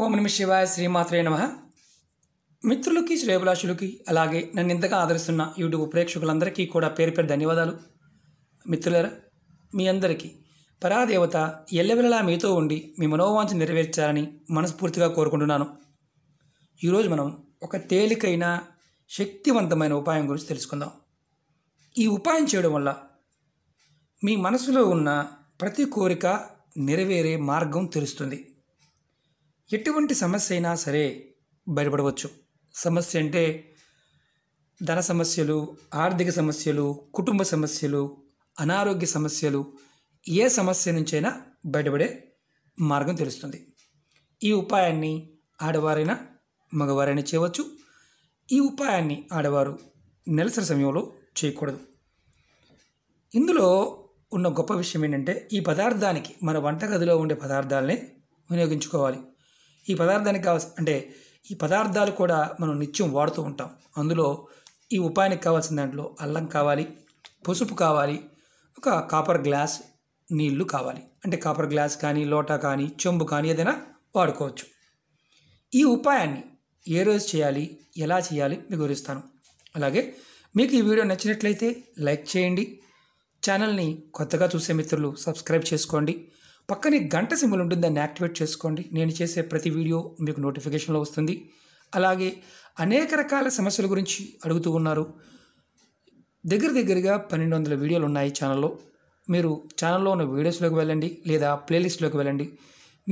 ఓం నమ శివాయ శ్రీమాత్రే నమ మిత్రులకి శ్రేభిలాషులకి అలాగే నన్ను ఇంతగా ఆదరిస్తున్న యూట్యూబ్ ప్రేక్షకులందరికీ కూడా పేరు పేరు ధన్యవాదాలు మిత్రులరా మీ అందరికీ పరాదేవత ఎల్లవెల్లలా మీతో ఉండి మీ మనోవాంఛ నెరవేర్చాలని మనస్ఫూర్తిగా కోరుకుంటున్నాను ఈరోజు మనం ఒక తేలికైన శక్తివంతమైన ఉపాయం గురించి తెలుసుకుందాం ఈ ఉపాయం చేయడం వల్ల మీ మనసులో ఉన్న ప్రతి కోరిక నెరవేరే మార్గం తెలుస్తుంది ఎటువంటి సమస్య అయినా సరే బయటపడవచ్చు సమస్య అంటే ధన సమస్యలు ఆర్థిక సమస్యలు కుటుంబ సమస్యలు అనారోగ్య సమస్యలు ఏ సమస్య నుంచైనా బయటపడే మార్గం తెలుస్తుంది ఈ ఉపాయాన్ని ఆడవారైనా మగవారైనా చేయవచ్చు ఈ ఉపాయాన్ని ఆడవారు నెలసరి సమయంలో చేయకూడదు ఇందులో ఉన్న గొప్ప విషయం ఏంటంటే ఈ పదార్థానికి మన వంటగదిలో ఉండే పదార్థాలనే వినియోగించుకోవాలి ఈ పదార్థానికి కావాల్సిన అంటే ఈ పదార్థాలు కూడా మనం నిత్యం వాడుతూ ఉంటాం అందులో ఈ ఉపాయానికి కావాల్సిన దాంట్లో అల్లం కావాలి పసుపు కావాలి ఒక కాపర్ గ్లాస్ నీళ్లు కావాలి అంటే కాపర్ గ్లాస్ కానీ లోటా కానీ చెంబు కానీ ఏదైనా వాడుకోవచ్చు ఈ ఉపాయాన్ని ఏ రోజు చేయాలి ఎలా చేయాలి మీకు వివరిస్తాను అలాగే మీకు ఈ వీడియో నచ్చినట్లయితే లైక్ చేయండి ఛానల్ని కొత్తగా చూసే మిత్రులు సబ్స్క్రైబ్ చేసుకోండి పక్కనే గంట సింబల్ ఉంటుంది దాన్ని యాక్టివేట్ చేసుకోండి నేను చేసే ప్రతి వీడియో మీకు నోటిఫికేషన్లో వస్తుంది అలాగే అనేక రకాల సమస్యల గురించి అడుగుతూ ఉన్నారు దగ్గర దగ్గరగా పన్నెండు వందల వీడియోలు ఉన్నాయి ఛానల్లో మీరు ఛానల్లో ఉన్న వీడియోస్లోకి వెళ్ళండి లేదా ప్లేలిస్ట్లోకి వెళ్ళండి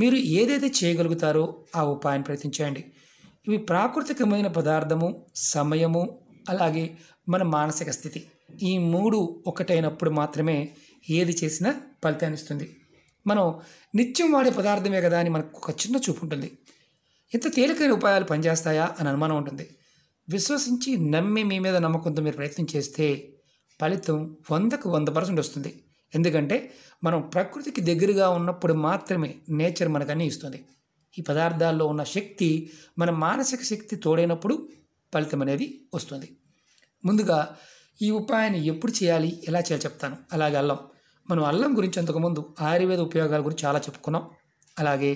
మీరు ఏదైతే చేయగలుగుతారో ఆ ఉపాయాన్ని ప్రయత్నించండి ఇవి ప్రాకృతికమైన పదార్థము సమయము అలాగే మన మానసిక స్థితి ఈ మూడు ఒకటైనప్పుడు మాత్రమే ఏది చేసినా ఫలితాన్నిస్తుంది మనం నిత్యం వాడే పదార్థమే కదా అని మనకు ఒక చిన్న చూపు ఉంటుంది ఇంత తేలికైన ఉపాయాలు పనిచేస్తాయా అని అనుమానం ఉంటుంది విశ్వసించి నమ్మి మీ మీద నమ్మకంతో మీరు ప్రయత్నం చేస్తే ఫలితం వందకు వంద పర్సెంట్ వస్తుంది ఎందుకంటే మనం ప్రకృతికి దగ్గరగా ఉన్నప్పుడు మాత్రమే నేచర్ మనకన్నీ ఇస్తుంది ఈ పదార్థాల్లో ఉన్న శక్తి మన మానసిక శక్తి తోడైనప్పుడు ఫలితం అనేది వస్తుంది ముందుగా ఈ ఉపాయాన్ని ఎప్పుడు చేయాలి ఎలా చేయాలి చెప్తాను అలాగే అల్లం మనం అల్లం గురించి అంతకుముందు ఆయుర్వేద ఉపయోగాల గురించి చాలా చెప్పుకున్నాం అలాగే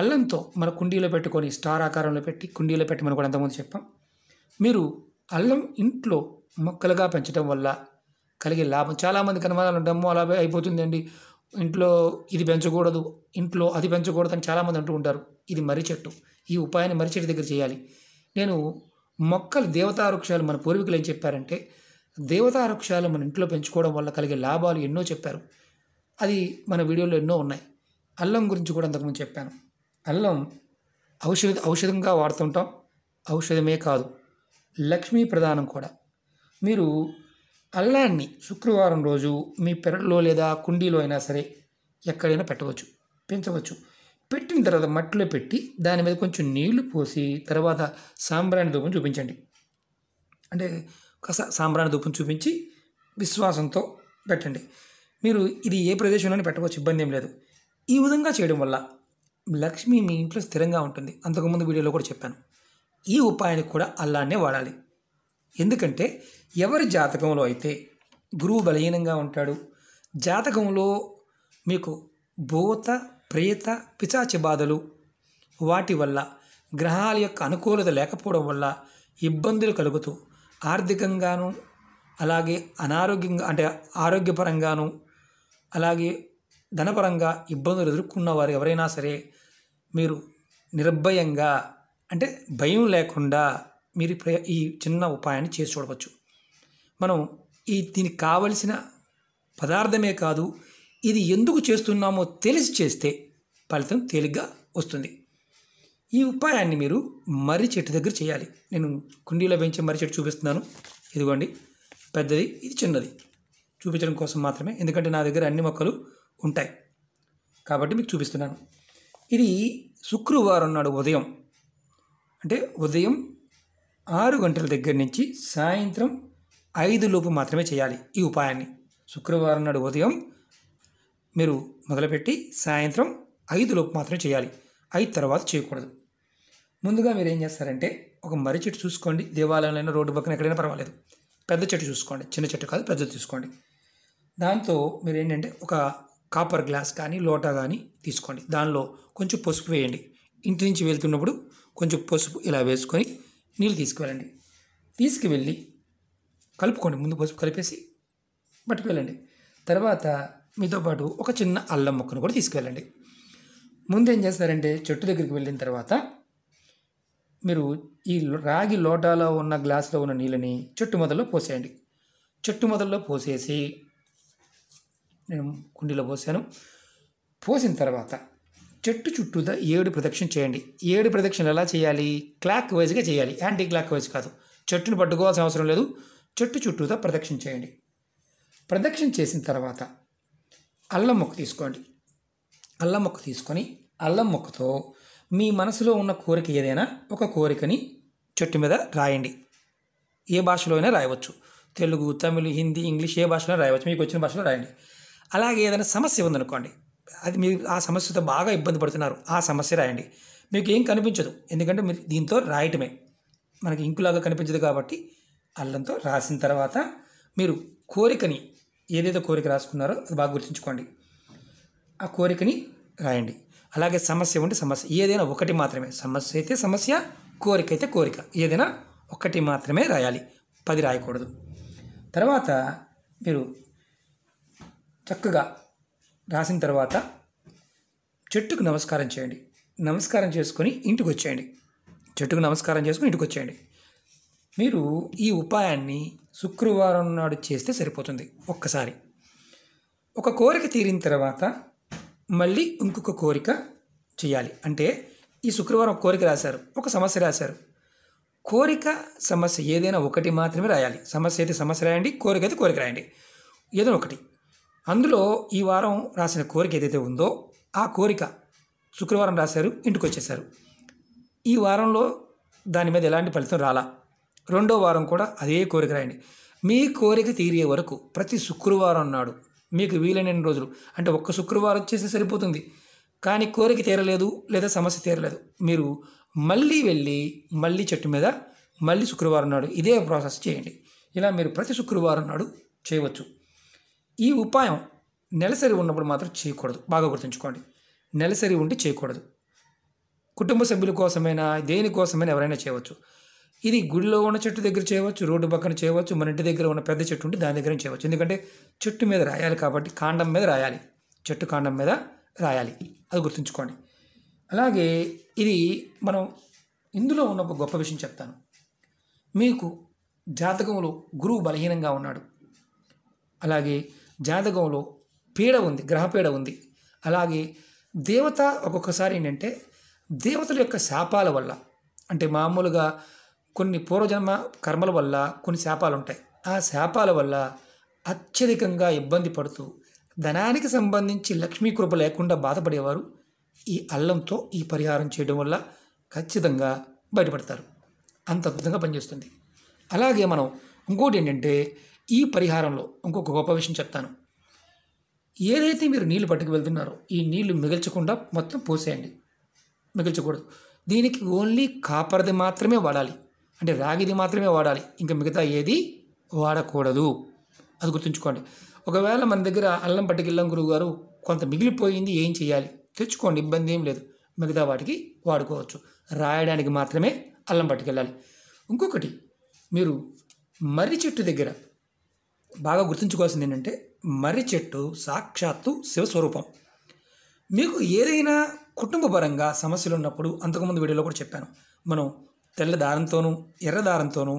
అల్లంతో మన కుండీలో పెట్టుకొని స్టార్ ఆకారంలో పెట్టి కుండీలో పెట్టి మనం కూడా అంతకుముందు చెప్పాం మీరు అల్లం ఇంట్లో మొక్కలుగా పెంచడం వల్ల కలిగే లాభం చాలామంది కనుమాలు ఉండము అలా అయిపోతుందండి ఇంట్లో ఇది పెంచకూడదు ఇంట్లో అది పెంచకూడదు అని చాలామంది అంటూ ఉంటారు ఇది మర్రి చెట్టు ఈ ఉపాయాన్ని మర్రి చెట్టు దగ్గర చేయాలి నేను మొక్కలు దేవతా వృక్షాలు మన పూర్వీకులు ఏం చెప్పారంటే దేవతా వృక్షాలు మన ఇంట్లో పెంచుకోవడం వల్ల కలిగే లాభాలు ఎన్నో చెప్పారు అది మన వీడియోలో ఎన్నో ఉన్నాయి అల్లం గురించి కూడా అంతకుముందు చెప్పాను అల్లం ఔషధ ఔషధంగా వాడుతుంటాం ఔషధమే కాదు లక్ష్మీ ప్రధానం కూడా మీరు అల్లాన్ని శుక్రవారం రోజు మీ పెరట్లో లేదా కుండీలో అయినా సరే ఎక్కడైనా పెట్టవచ్చు పెంచవచ్చు పెట్టిన తర్వాత మట్టిలో పెట్టి దాని మీద కొంచెం నీళ్లు పోసి తర్వాత సాంబ్రాణి దూపం చూపించండి అంటే సాంబ్రాణి దుప్పును చూపించి విశ్వాసంతో పెట్టండి మీరు ఇది ఏ ప్రదేశంలోనే పెట్టవచ్చు ఇబ్బంది ఏం లేదు ఈ విధంగా చేయడం వల్ల లక్ష్మి మీ ఇంట్లో స్థిరంగా ఉంటుంది అంతకుముందు వీడియోలో కూడా చెప్పాను ఈ ఉపాయానికి కూడా అల్లాన్నే వాడాలి ఎందుకంటే ఎవరి జాతకంలో అయితే గురువు బలహీనంగా ఉంటాడు జాతకంలో మీకు భూత ప్రేత పిచాచ బాధలు వాటి వల్ల గ్రహాల యొక్క అనుకూలత లేకపోవడం వల్ల ఇబ్బందులు కలుగుతూ ఆర్థికంగాను అలాగే అనారోగ్యంగా అంటే ఆరోగ్యపరంగాను అలాగే ధనపరంగా ఇబ్బందులు ఎదుర్కొన్న వారు ఎవరైనా సరే మీరు నిర్భయంగా అంటే భయం లేకుండా మీరు ఈ చిన్న ఉపాయాన్ని చేసి చూడవచ్చు మనం ఈ దీనికి కావలసిన పదార్థమే కాదు ఇది ఎందుకు చేస్తున్నామో తెలిసి చేస్తే ఫలితం తేలిగ్గా వస్తుంది ఈ ఉపాయాన్ని మీరు మర్రి చెట్టు దగ్గర చేయాలి నేను కుండీలో పెంచే మర్రి చెట్టు చూపిస్తున్నాను ఇదిగోండి పెద్దది ఇది చిన్నది చూపించడం కోసం మాత్రమే ఎందుకంటే నా దగ్గర అన్ని మొక్కలు ఉంటాయి కాబట్టి మీకు చూపిస్తున్నాను ఇది శుక్రవారం నాడు ఉదయం అంటే ఉదయం ఆరు గంటల దగ్గర నుంచి సాయంత్రం ఐదు లోపు మాత్రమే చేయాలి ఈ ఉపాయాన్ని శుక్రవారం నాడు ఉదయం మీరు మొదలుపెట్టి సాయంత్రం ఐదు లోపు మాత్రమే చేయాలి ఐదు తర్వాత చేయకూడదు ముందుగా మీరు ఏం చేస్తారంటే ఒక మర్రి చెట్టు చూసుకోండి దేవాలయంలో రోడ్డు పక్కన ఎక్కడైనా పర్వాలేదు పెద్ద చెట్టు చూసుకోండి చిన్న చెట్టు కాదు పెద్ద తీసుకోండి దాంతో మీరు ఏంటంటే ఒక కాపర్ గ్లాస్ కానీ లోటా కానీ తీసుకోండి దానిలో కొంచెం పసుపు వేయండి ఇంటి నుంచి వెళ్తున్నప్పుడు కొంచెం పసుపు ఇలా వేసుకొని నీళ్ళు తీసుకువెళ్ళండి తీసుకువెళ్ళి కలుపుకోండి ముందు పసుపు కలిపేసి పట్టుకువెళ్ళండి తర్వాత మీతో పాటు ఒక చిన్న అల్లం మొక్కను కూడా తీసుకువెళ్ళండి ముందు ఏం చేస్తారంటే చెట్టు దగ్గరికి వెళ్ళిన తర్వాత మీరు ఈ రాగి లోటాలో ఉన్న గ్లాసులో ఉన్న నీళ్ళని చెట్టు మొదల్లో పోసేయండి చెట్టు మొదల్లో పోసేసి నేను కుండీలో పోసాను పోసిన తర్వాత చెట్టు చుట్టూ ఏడు ప్రదక్షిణ చేయండి ఏడు ప్రదక్షిణలు ఎలా చేయాలి క్లాక్ వైజ్గా చేయాలి యాంటీ క్లాక్ వైజ్ కాదు చెట్టును పట్టుకోవాల్సిన అవసరం లేదు చెట్టు చుట్టూ ప్రదక్షిణ చేయండి ప్రదక్షిణ చేసిన తర్వాత అల్లం మొక్క తీసుకోండి అల్లం మొక్క తీసుకొని అల్లం మొక్కతో మీ మనసులో ఉన్న కోరిక ఏదైనా ఒక కోరికని చెట్టు మీద రాయండి ఏ భాషలో అయినా రాయవచ్చు తెలుగు తమిళ్ హిందీ ఇంగ్లీష్ ఏ భాషలో రాయవచ్చు మీకు వచ్చిన భాషలో రాయండి అలాగే ఏదైనా సమస్య ఉందనుకోండి అది మీరు ఆ సమస్యతో బాగా ఇబ్బంది పడుతున్నారు ఆ సమస్య రాయండి మీకు ఏం కనిపించదు ఎందుకంటే మీరు దీంతో రాయటమే మనకి ఇంకులాగా కనిపించదు కాబట్టి అల్లంతో రాసిన తర్వాత మీరు కోరికని ఏదైతే కోరిక రాసుకున్నారో అది బాగా గుర్తుంచుకోండి ఆ కోరికని రాయండి అలాగే సమస్య ఉంటే సమస్య ఏదైనా ఒకటి మాత్రమే సమస్య అయితే సమస్య కోరిక అయితే కోరిక ఏదైనా ఒకటి మాత్రమే రాయాలి పది రాయకూడదు తర్వాత మీరు చక్కగా రాసిన తర్వాత చెట్టుకు నమస్కారం చేయండి నమస్కారం చేసుకొని ఇంటికి వచ్చేయండి చెట్టుకు నమస్కారం చేసుకుని ఇంటికి వచ్చేయండి మీరు ఈ ఉపాయాన్ని శుక్రవారం నాడు చేస్తే సరిపోతుంది ఒక్కసారి ఒక కోరిక తీరిన తర్వాత మళ్ళీ ఇంకొక కోరిక చేయాలి అంటే ఈ శుక్రవారం కోరిక రాశారు ఒక సమస్య రాశారు కోరిక సమస్య ఏదైనా ఒకటి మాత్రమే రాయాలి సమస్య అయితే సమస్య రాయండి కోరిక అయితే కోరిక రాయండి ఏదో ఒకటి అందులో ఈ వారం రాసిన కోరిక ఏదైతే ఉందో ఆ కోరిక శుక్రవారం రాశారు ఇంటికి వచ్చేసారు ఈ వారంలో దాని మీద ఎలాంటి ఫలితం రాలా రెండో వారం కూడా అదే కోరిక రాయండి మీ కోరిక తీరే వరకు ప్రతి శుక్రవారం నాడు మీకు వీలైన రోజులు అంటే ఒక్క శుక్రవారం వచ్చేసి సరిపోతుంది కానీ కోరిక తీరలేదు లేదా సమస్య తీరలేదు మీరు మళ్ళీ వెళ్ళి మళ్ళీ చెట్టు మీద మళ్ళీ శుక్రవారం నాడు ఇదే ప్రాసెస్ చేయండి ఇలా మీరు ప్రతి శుక్రవారం నాడు చేయవచ్చు ఈ ఉపాయం నెలసరి ఉన్నప్పుడు మాత్రం చేయకూడదు బాగా గుర్తుంచుకోండి నెలసరి ఉండి చేయకూడదు కుటుంబ సభ్యుల కోసమైనా దేనికోసమైనా ఎవరైనా చేయవచ్చు ఇది గుడిలో ఉన్న చెట్టు దగ్గర చేయవచ్చు రోడ్డు పక్కన చేయవచ్చు మన ఇంటి దగ్గర ఉన్న పెద్ద చెట్టు ఉంటే దాని దగ్గర చేయవచ్చు ఎందుకంటే చెట్టు మీద రాయాలి కాబట్టి కాండం మీద రాయాలి చెట్టు కాండం మీద రాయాలి అది గుర్తుంచుకోండి అలాగే ఇది మనం ఇందులో ఉన్న ఒక గొప్ప విషయం చెప్తాను మీకు జాతకంలో గురువు బలహీనంగా ఉన్నాడు అలాగే జాతకంలో పీడ ఉంది గ్రహపీడ ఉంది అలాగే దేవత ఒక్కొక్కసారి ఏంటంటే దేవతల యొక్క శాపాల వల్ల అంటే మామూలుగా కొన్ని పూర్వజన్మ కర్మల వల్ల కొన్ని శాపాలు ఉంటాయి ఆ శాపాల వల్ల అత్యధికంగా ఇబ్బంది పడుతూ ధనానికి సంబంధించి లక్ష్మీ కృప లేకుండా బాధపడేవారు ఈ అల్లంతో ఈ పరిహారం చేయడం వల్ల ఖచ్చితంగా బయటపడతారు అంత అద్భుతంగా పనిచేస్తుంది అలాగే మనం ఇంకోటి ఏంటంటే ఈ పరిహారంలో ఇంకొక గొప్ప విషయం చెప్తాను ఏదైతే మీరు నీళ్లు పట్టుకు వెళ్తున్నారో ఈ నీళ్లు మిగల్చకుండా మొత్తం పోసేయండి మిగల్చకూడదు దీనికి ఓన్లీ కాపర్ది మాత్రమే వాడాలి అంటే రాగిది మాత్రమే వాడాలి ఇంకా మిగతా ఏది వాడకూడదు అది గుర్తుంచుకోండి ఒకవేళ మన దగ్గర అల్లం పట్టుకెళ్ళం గురువు గారు కొంత మిగిలిపోయింది ఏం చేయాలి తెచ్చుకోండి ఇబ్బంది ఏం లేదు మిగతా వాటికి వాడుకోవచ్చు రాయడానికి మాత్రమే అల్లం పట్టుకెళ్ళాలి ఇంకొకటి మీరు మర్రి చెట్టు దగ్గర బాగా గుర్తుంచుకోవాల్సింది ఏంటంటే మర్రి చెట్టు సాక్షాత్తు శివస్వరూపం మీకు ఏదైనా కుటుంబపరంగా సమస్యలు ఉన్నప్పుడు అంతకుముందు వీడియోలో కూడా చెప్పాను మనం తెల్ల దారంతోనూ ఎర్ర దారంతోనూ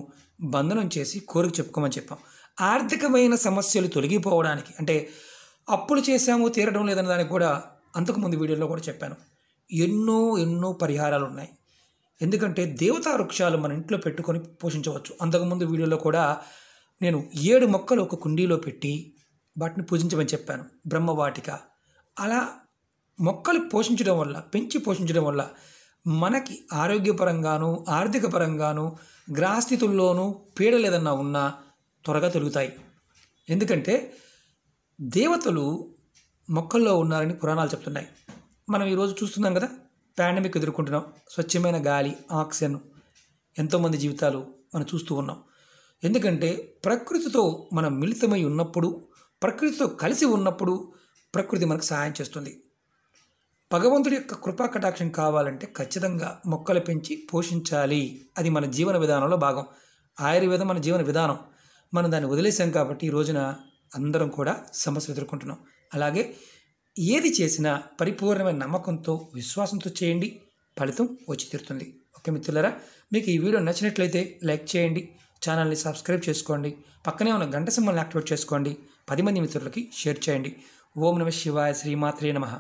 బంధనం చేసి కోరిక చెప్పుకోమని చెప్పాం ఆర్థికమైన సమస్యలు తొలగిపోవడానికి అంటే అప్పులు చేశాము తీరడం లేదన్న దానికి కూడా అంతకుముందు వీడియోలో కూడా చెప్పాను ఎన్నో ఎన్నో పరిహారాలు ఉన్నాయి ఎందుకంటే దేవతా వృక్షాలు మన ఇంట్లో పెట్టుకొని పోషించవచ్చు అంతకుముందు వీడియోలో కూడా నేను ఏడు మొక్కలు ఒక కుండీలో పెట్టి వాటిని పూజించమని చెప్పాను బ్రహ్మవాటిక అలా మొక్కలు పోషించడం వల్ల పెంచి పోషించడం వల్ల మనకి ఆరోగ్యపరంగాను ఆర్థిక పరంగాను గ్రహస్థితుల్లోనూ పీడలు ఏదన్నా ఉన్నా త్వరగా తొలుగుతాయి ఎందుకంటే దేవతలు మొక్కల్లో ఉన్నారని పురాణాలు చెప్తున్నాయి మనం ఈరోజు చూస్తున్నాం కదా పాండమిక్ ఎదుర్కొంటున్నాం స్వచ్ఛమైన గాలి ఆక్సిజన్ ఎంతోమంది జీవితాలు మనం చూస్తూ ఉన్నాం ఎందుకంటే ప్రకృతితో మనం మిళితమై ఉన్నప్పుడు ప్రకృతితో కలిసి ఉన్నప్పుడు ప్రకృతి మనకు సహాయం చేస్తుంది భగవంతుడి యొక్క కృపా కటాక్షం కావాలంటే ఖచ్చితంగా మొక్కలు పెంచి పోషించాలి అది మన జీవన విధానంలో భాగం ఆయుర్వేదం మన జీవన విధానం మనం దాన్ని వదిలేసాం కాబట్టి ఈ రోజున అందరం కూడా సమస్యలు ఎదుర్కొంటున్నాం అలాగే ఏది చేసినా పరిపూర్ణమైన నమ్మకంతో విశ్వాసంతో చేయండి ఫలితం వచ్చి తీరుతుంది ఓకే మిత్రులరా మీకు ఈ వీడియో నచ్చినట్లయితే లైక్ చేయండి ఛానల్ని సబ్స్క్రైబ్ చేసుకోండి పక్కనే ఉన్న గంట సింబల్ని యాక్టివేట్ చేసుకోండి పది మంది మిత్రులకి షేర్ చేయండి ఓం నమ శివాయ శ్రీమాత్రే నమః